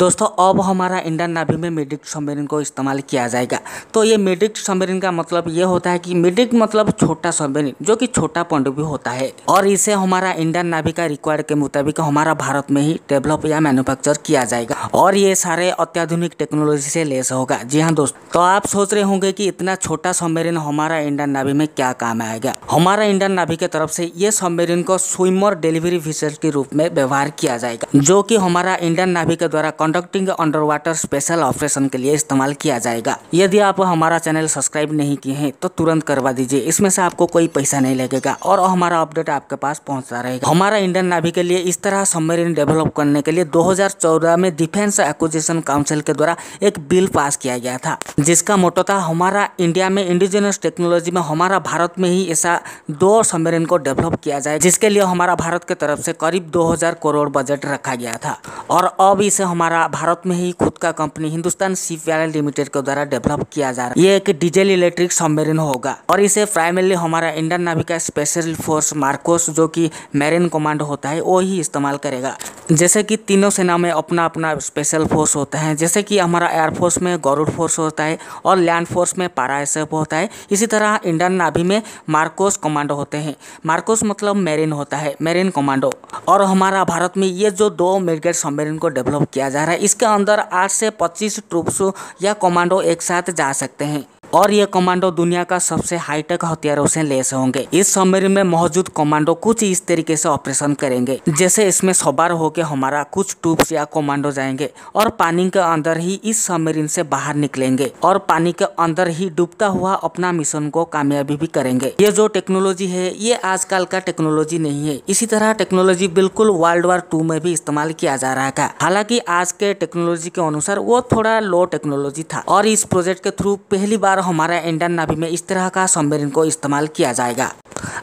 दोस्तों अब हमारा इंडियन नावी में मिडिक सबमरीन को इस्तेमाल किया जाएगा तो ये मिडिक सबमरीन का मतलब ये होता है कि मिडिक मतलब छोटा सबमरीन जो कि छोटा भी होता है और इसे हमारा इंडियन नावी का रिक्वायर के मुताबिक हमारा भारत में ही डेवलप या मैन्युफैक्चर किया जाएगा और ये सारे अत्याधुनिक टेक्नोलॉजी से लेस होगा जी हाँ दोस्तों तो आप सोच रहे होंगे की इतना छोटा सबमरीन हमारा इंडियन नावी में क्या काम आएगा हमारा इंडियन नावी के तरफ से ये सबमरीन को स्विमर डिलीवरी विशेष के रूप में व्यवहार किया जाएगा जो की हमारा इंडियन नावी के द्वारा कंडक्टिंग वाटर स्पेशल ऑपरेशन के लिए इस्तेमाल किया जाएगा यदि आप हमारा चैनल सब्सक्राइब नहीं किए हैं तो तुरंत करवा दीजिए इसमें से आपको कोई पैसा नहीं लगेगा और हमारा अपडेट आपके पास पहुंचता रहेगा हमारा इंडियन नावी के लिए इस तरह सबमरीन डेवलप करने के लिए दो में डिफेंस एक्विजिशन काउंसिल के द्वारा एक बिल पास किया गया था जिसका मोटो था हमारा इंडिया में इंडिजिनियस टेक्नोलॉजी में हमारा भारत में ही ऐसा दो सबमरीन को डेवलप किया जाए जिसके लिए हमारा भारत के तरफ से करीब दो करोड़ बजट रखा गया था और अब इसे हमारा द्वारा भारत में ही खुद का कंपनी हिंदुस्तान शिप वैलन लिमिटेड के द्वारा डेवलप किया जा रहा है ये एक डीजल इलेक्ट्रिक सबमेरिन होगा और इसे प्राइमरली हमारा इंडियन नावी का स्पेशल फोर्स मार्कोस जो कि मेरिन कमांड होता है वो ही इस्तेमाल करेगा जैसे कि तीनों सेना में अपना अपना स्पेशल फोर्स होता है जैसे कि हमारा एयरफोर्स में गरुड़ फोर्स होता है और लैंड फोर्स में पारा एस होता है इसी तरह इंडियन नावी में मार्कोस कमांडो होते हैं मार्कोस मतलब मेरिन होता है मेरिन कमांडो और हमारा भारत में ये जो दो मेडिकल सम्मेलन को डेवलप किया जा रहा है इसके अंदर आठ से पच्चीस ट्रुप्स या कमांडो एक साथ जा सकते हैं और ये कमांडो दुनिया का सबसे हाईटेक हथियारों से लेस होंगे इस सबमरीन में मौजूद कमांडो कुछ इस तरीके से ऑपरेशन करेंगे जैसे इसमें सवार होकर हमारा कुछ ट्रूप्स या कमांडो जाएंगे और पानी के अंदर ही इस सबमरीन से बाहर निकलेंगे और पानी के अंदर ही डूबता हुआ अपना मिशन को कामयाबी भी करेंगे ये जो टेक्नोलॉजी है ये आजकल का टेक्नोलॉजी नहीं है इसी तरह टेक्नोलॉजी बिल्कुल वर्ल्ड वार टू में भी इस्तेमाल किया जा रहा था हालांकि आज के टेक्नोलॉजी के अनुसार वो थोड़ा लो टेक्नोलॉजी था और इस प्रोजेक्ट के थ्रू पहली बार हमारे इंडियन नावी में इस तरह का सबमरीन को इस्तेमाल किया जाएगा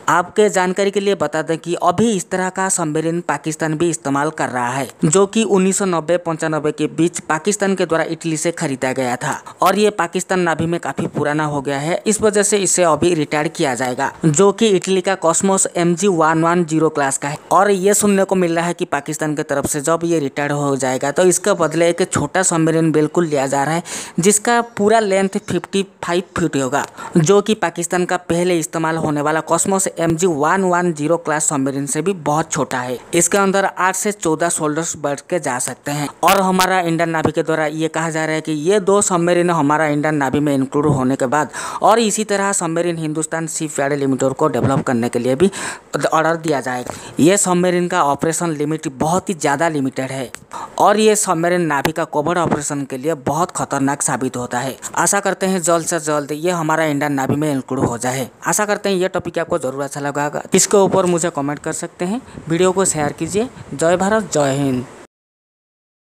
आपके जानकारी के लिए बता दें कि अभी इस तरह का सम्मेलन पाकिस्तान भी इस्तेमाल कर रहा है जो कि उन्नीस सौ के बीच पाकिस्तान के द्वारा इटली से खरीदा गया था और ये पाकिस्तान नाभि में काफी पुराना हो गया है इस वजह से इसे अभी रिटायर किया जाएगा जो कि इटली का Cosmos M G one one zero class का है और ये सुनने को मिल रहा है की पाकिस्तान के तरफ से जब ये रिटायर हो जाएगा तो इसके बदले एक छोटा सम्मेलन बिल्कुल लिया जा रहा है जिसका पूरा लेंथ फिफ्टी फीट होगा जो की पाकिस्तान का पहले इस्तेमाल होने वाला Cosmos M G one one zero class submarine से भी बहुत छोटा है इसके अंदर आठ से चौदह सोल्डर्स बैठ के जा सकते हैं और हमारा इंडियन नावी के द्वारा ये कहा जा रहा है कि ये दो सबमरीन हमारा इंडियन नावी में इंक्लूड होने के बाद और इसी तरह submarine Hindustan shipyard limited को डेवलप करने के लिए भी ऑर्डर दिया जाएगा ये सबमरीन का ऑपरेशन लिमिट बहुत ही ज़्यादा लिमिटेड है और ये सबमरीन नावी का कोवर ऑपरेशन के लिए बहुत खतरनाक साबित होता है आशा करते हैं जल्द से जल्द ये हमारा इंडियन नावी में इंक्लूड हो जाए आशा करते हैं ये टॉपिक आपको जरूर अच्छा लगा इसके ऊपर मुझे कमेंट कर सकते हैं वीडियो को शेयर कीजिए जय भारत जय हिंद